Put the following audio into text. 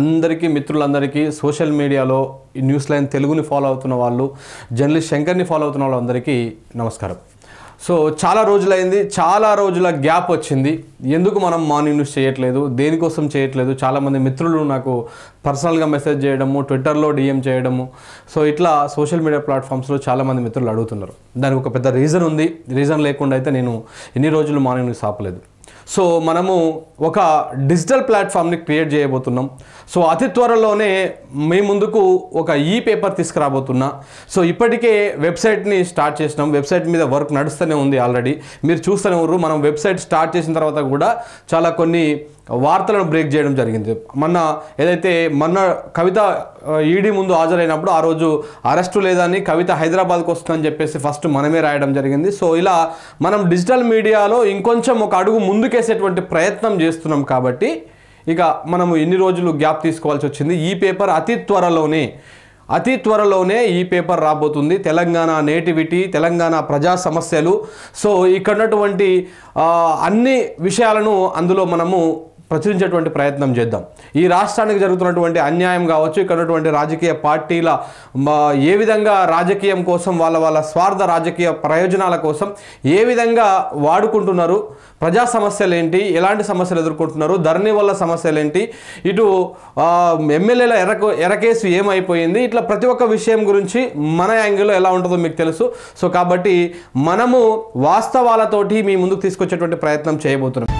అందరికీ మిత్రులందరికీ సోషల్ మీడియాలో న్యూస్ లైన్ తెలుగుని ఫాలో అవుతున్న వాళ్ళు జర్నలిస్ట్ శంకర్ని ఫాలో అవుతున్న వాళ్ళందరికీ నమస్కారం సో చాలా రోజులైంది చాలా రోజుల గ్యాప్ వచ్చింది ఎందుకు మనం మార్నింగ్ న్యూస్ చేయట్లేదు దేనికోసం చేయట్లేదు చాలామంది మిత్రులు నాకు పర్సనల్గా మెసేజ్ చేయడము ట్విట్టర్లో డిఎం చేయడము సో ఇట్లా సోషల్ మీడియా ప్లాట్ఫామ్స్లో చాలామంది మిత్రులు అడుగుతున్నారు దానికి ఒక పెద్ద రీజన్ ఉంది రీజన్ లేకుండా అయితే నేను ఎన్ని రోజులు మార్నింగ్ న్యూస్ ఆపలేదు సో మనము ఒక డిజిటల్ ప్లాట్ఫామ్ని క్రియేట్ చేయబోతున్నాం సో అతి త్వరలోనే మీ ముందుకు ఒక ఈ పేపర్ తీసుకురాబోతున్నా సో ఇప్పటికే వెబ్సైట్ని స్టార్ట్ చేసినాం వెబ్సైట్ మీద వర్క్ నడుస్తూనే ఉంది ఆల్రెడీ మీరు చూస్తూనే ఉన్నారు మనం వెబ్సైట్ స్టార్ట్ చేసిన తర్వాత కూడా చాలా కొన్ని వార్తలను బ్రేక్ చేయడం జరిగింది మొన్న ఏదైతే మొన్న కవిత ఈడీ ముందు హాజరైనప్పుడు ఆ రోజు అరెస్టు లేదని కవిత హైదరాబాద్కి వస్తుందని చెప్పేసి ఫస్ట్ మనమే రాయడం జరిగింది సో ఇలా మనం డిజిటల్ మీడియాలో ఇంకొంచెం ఒక అడుగు ముందుకు ఉతికేసేటువంటి ప్రయత్నం చేస్తున్నాం కాబట్టి ఇక మనము ఎన్ని రోజులు గ్యాప్ తీసుకోవాల్సి వచ్చింది ఈ పేపర్ అతి త్వరలోనే అతి త్వరలోనే ఈ పేపర్ రాబోతుంది తెలంగాణ నేటివిటీ తెలంగాణ ప్రజా సమస్యలు సో ఇక్కడ ఉన్నటువంటి అన్ని విషయాలను అందులో మనము ప్రచురించేటువంటి ప్రయత్నం చేద్దాం ఈ రాష్ట్రానికి జరుగుతున్నటువంటి అన్యాయం కావచ్చు ఇక్కడ ఉన్నటువంటి రాజకీయ పార్టీల ఏ విధంగా రాజకీయం కోసం వాళ్ళ వాళ్ళ స్వార్థ రాజకీయ ప్రయోజనాల కోసం ఏ విధంగా వాడుకుంటున్నారు ప్రజా సమస్యలు ఏంటి ఎలాంటి సమస్యలు ఎదుర్కొంటున్నారు ధరణి వల్ల సమస్యలు ఏంటి ఇటు ఎమ్మెల్యేల ఎరక ఎరకేసు ఏమైపోయింది ఇట్లా ప్రతి ఒక్క విషయం గురించి మన యాంగిల్లో ఎలా ఉంటుందో మీకు తెలుసు సో కాబట్టి మనము వాస్తవాలతోటి మీ ముందుకు తీసుకొచ్చేటువంటి ప్రయత్నం చేయబోతున్నాం